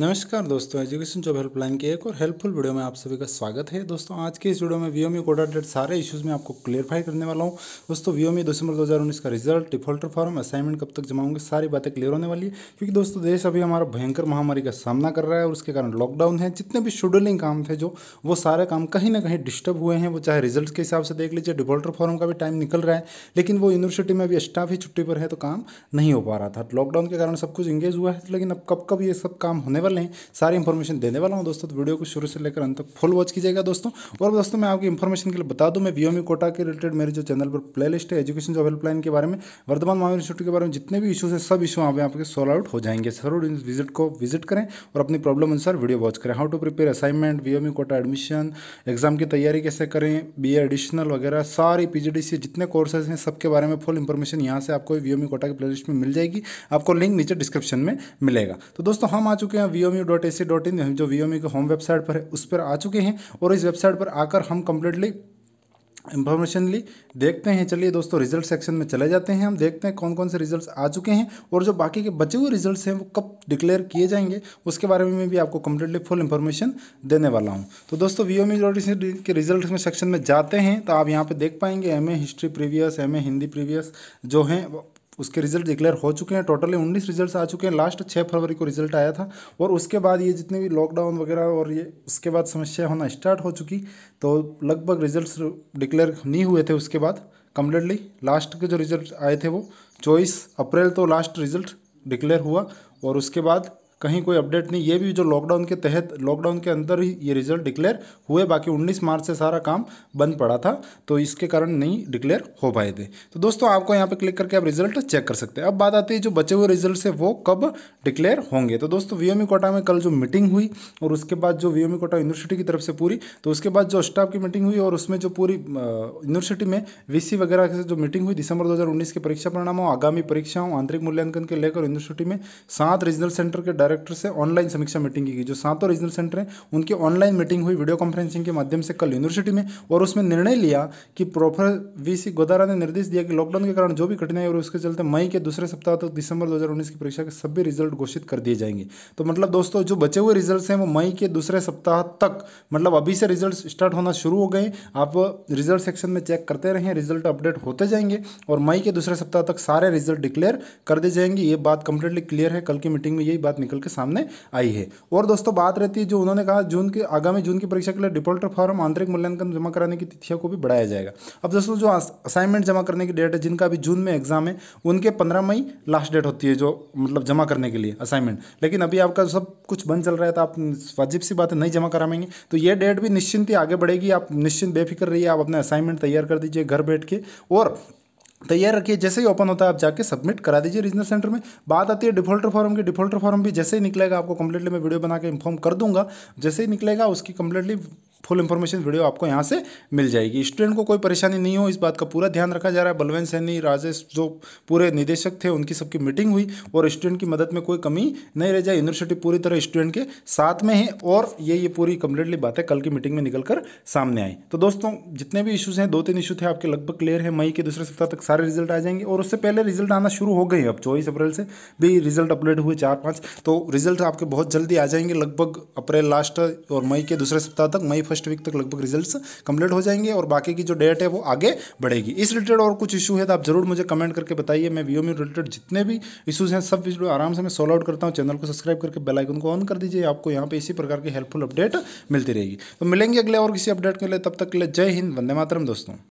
नमस्कार दोस्तों education job helpline के एक और हेल्पफुल वीडियो में आप सभी का स्वागत है दोस्तों आज के इस वीडियो में वीओमी कोडर डेट सारे इश्यूज में आपको क्लियरफाई करने वाला हूँ दोस्तों वीओमी दिसंबर 2019 का रिजल्ट डिफॉल्टर फॉर्म असाइनमेंट कब तक जमा होंगे सारी बातें क्लियर होने वाली है क्योंकि दोस्तों देश अभी हमारा भयंकर महामारी का सामना कर रहा है और उसके कारण लॉकडाउन है जितने भी शेड्यूलिंग काम थे जो वो सारे काम कहीं ना कहीं डिस्टर्ब हुए हैं वो चाहे रिजल्ट के हिसाब से देख लीजिए डिफॉल्टर फॉर्म का भी टाइम निकल रहा है लेकिन वो यूनिवर्सिटी में अभी स्टाफ ही छुट्टी पर है तो काम नहीं हो पा रहा था लॉकडाउन के कारण सब कुछ इंगेज हुआ है लेकिन अब कब कब ये सब काम होने वाले हैं सारी इन्फॉर्मेशन देने वाला हूँ दोस्तों तो वीडियो को शुरू से लेकर अंत तक फुल वॉच कीजिएगा दोस्तों और दोस्तों मैं आपकी इन्फॉर्मेशन के लिए बता दूँ मैं वीओमी कोटा के रिलेटेड मेरे जो चैनल पर प्ले लिस्ट है एजुकेशन जॉब हेल्पलाइन के बारे में वर्धमान महावीर इंस्टीट्यूट के बारे में जितने भी इशूज़ हैं सब इशू यहाँ पर आपके सॉल्व आउट हो जाएंगे जरूर विजिट को विजिट करें और अपनी प्रॉब्लम अनुसार वीडियो वॉच करें हाउ टू प्रिपेयर असाइनमेंट वीओमी कोटा एडमिशन एग्जाम की तैयारी कैसे करें बी एडिशनल वगैरह सारी पी जितने कोर्सेज हैं सबके बारे में फुल इन्फॉर्मेशन यहाँ से आपको वीओमी कोटा के प्ले में मिल जाएगी आपको लिंक नीचे डिस्क्रिप्शन में मिलेगा तो दोस्तों हम आ चुके हैं V M U dot A C dot in जो V M U home website पर है उस पर आ चुके हैं और इस वेबसाइट पर आकर हम कंप्लीटली ली देखते हैं चलिए दोस्तों रिजल्ट सेक्शन में चले जाते हैं हम देखते हैं कौन कौन से रिजल्ट्स आ चुके हैं और जो बाकी के बचे हुए रिजल्ट्स हैं वो कब डिक्लेयर किए जाएंगे उसके बारे में मैं भी आपको कंप्लीटली फुल इन्फॉर्मेशन देने वाला हूं तो दोस्तों वी एम के रिजल्ट में सेक्शन में जाते हैं तो आप यहाँ पर देख पाएंगे M history previous M Hindi previous जो हैं उसके रिजल्ट डिक्लेयर हो चुके हैं टोटली उन्नीस रिजल्ट आ चुके हैं लास्ट छः फरवरी को रिजल्ट आया था और उसके बाद ये जितने भी लॉकडाउन वगैरह और ये उसके बाद समस्या होना स्टार्ट हो चुकी तो लगभग रिजल्ट डिक्लेयर नहीं हुए थे उसके बाद कम्प्लीटली लास्ट के जो रिजल्ट आए थे वो चौबीस अप्रैल तो लास्ट रिजल्ट डिक्लेयर हुआ और उसके बाद कहीं कोई अपडेट नहीं ये भी जो लॉकडाउन के तहत लॉकडाउन के अंदर ही ये रिजल्ट डिक्लेयर हुए बाकी 19 मार्च से सारा काम बंद पड़ा था तो इसके कारण नहीं डिक्लेयर हो पाए थे तो दोस्तों आपको यहाँ पर क्लिक करके आप रिजल्ट चेक कर सकते हैं अब बात आती है जो बचे हुए रिजल्ट है वो कब डिक्लेयर होंगे तो दोस्तों वीएमई कोटा में कल जो मीटिंग हुई और उसके बाद जो एम कोटा यूनिवर्सिटी की तरफ से पूरी तो उसके बाद जो स्टाफ की मीटिंग हुई और उसमें जो पूरी यूनिवर्सिटी में वीसी वगैरह से जो मीटिंग हुई दिसंबर 2019 के परीक्षा परिणामों आगामी परीक्षाओं आंतरिक मूल्यांकन के लेकर यूनिवर्सिटी में सात रीजनल सेंटर के डायरेक्ट डायरेक्टर से ऑनलाइन समीक्षा मीटिंग की गई जो सातों रीजनल सेंटर हैं उनकी ऑनलाइन मीटिंग हुई वीडियो कॉन्फ्रेंसिंग के माध्यम से कल यूनिवर्सिटी में और उसमें निर्णय लिया कि प्रोफेसर वी सी गोदारा ने निर्देश दिया कि लॉकडाउन के कारण जो भी कठिनाई और उसके चलते मई के दूसरे सप्ताह तक दिसंबर दो की परीक्षा के सभी रिजल्ट घोषित कर दिए जाएंगे तो मतलब दोस्तों जो बचे हुए रिजल्ट हैं वो मई के दूसरे सप्ताह तक मतलब अभी से रिजल्ट स्टार्ट होना शुरू हो गए आप रिजल्ट सेक्शन में चेक करते रहें रिजल्ट अपडेट होते जाएंगे और मई के दूसरे सप्ताह तक सारे रिजल्ट डिक्लेयर कर दिए जाएंगे ये बात कंप्लीटली क्लियर है कल की मीटिंग में यही बात निकल उनके सामने आई है और दोस्तों बात रहती है जो उन्होंने कहा जून के आगामी जून की परीक्षा के लिए डिफॉल्टर फॉर्म आंतरिक मूल्यांकन जमा कराने की तिथियों को भी बढ़ाया जाएगा अब दोस्तों जो असाइनमेंट जमा करने की डेट है जिनका अभी जून में एग्जाम है उनके पंद्रह मई लास्ट डेट होती है जो मतलब जमा करने के लिए असाइनमेंट लेकिन अभी आपका सब कुछ बंद चल रहा है तो आप वाजिब सी बात नहीं जमा करा तो ये डेट भी निश्चिंत ही आगे बढ़ेगी आप निश्चिंत बेफिक्र रहिए आप अपने असाइनमेंट तैयार कर दीजिए घर बैठ के और तैयार रखिए जैसे ही ओपन होता है आप जाके सबमिट करा दीजिए रीजनल सेंटर में बात आती है डिफॉल्टर फॉर्म की डिफॉल्टर फॉर्म भी जैसे ही निकलेगा आपको कंप्लीटली मैं वीडियो बना के इन्फॉर्म कर दूंगा जैसे ही निकलेगा उसकी कंप्लीटली फुल इन्फॉर्मेशन वीडियो आपको यहाँ से मिल जाएगी स्टूडेंट को कोई परेशानी नहीं हो इस बात का पूरा ध्यान रखा जा रहा है बलवंत सैनी राजेश जो पूरे निदेशक थे उनकी सबकी मीटिंग हुई और स्टूडेंट की मदद में कोई कमी नहीं रह जाए यूनिवर्सिटी पूरी तरह स्टूडेंट के साथ में है और ये ये पूरी कम्प्लीटली बातें कल की मीटिंग में निकल कर सामने आई तो दोस्तों जितने भी इशूज़ हैं दो तीन इशू थे आपके लगभग क्लियर है मई के दूसरे सप्ताह तक सारे रिजल्ट आ जाएंगे और उससे पहले रिजल्ट आना शुरू हो गए अब चौबीस अप्रैल से भी रिजल्ट अपडेट हुए चार पाँच तो रिजल्ट आपके बहुत जल्दी आ जाएंगे लगभग अप्रैल लास्ट और मई के दूसरे सप्ताह तक मई फर्स्ट वीक तक लगभग रिजल्ट्स कंप्लीट हो जाएंगे और बाकी की जो डेट है वो आगे बढ़ेगी इस रिलेटेड और कुछ इशू है तो आप जरूर मुझे कमेंट करके बताइए मैं वीओ में रिलेटेड जितने भी इशूज़ हैं सब वीडियो आराम से मैं सॉल्व आउट करता हूँ चैनल को सब्सक्राइब करके बेलाइकन को ऑन कर दीजिए आपको यहाँ पर इसी प्रकार की हेल्पफुल अपडेट मिलती रहेगी तो मिलेंगे अगले और किसी अपडेट के लिए तब तक के लिए जय हिंद वंदे मातरम दोस्तों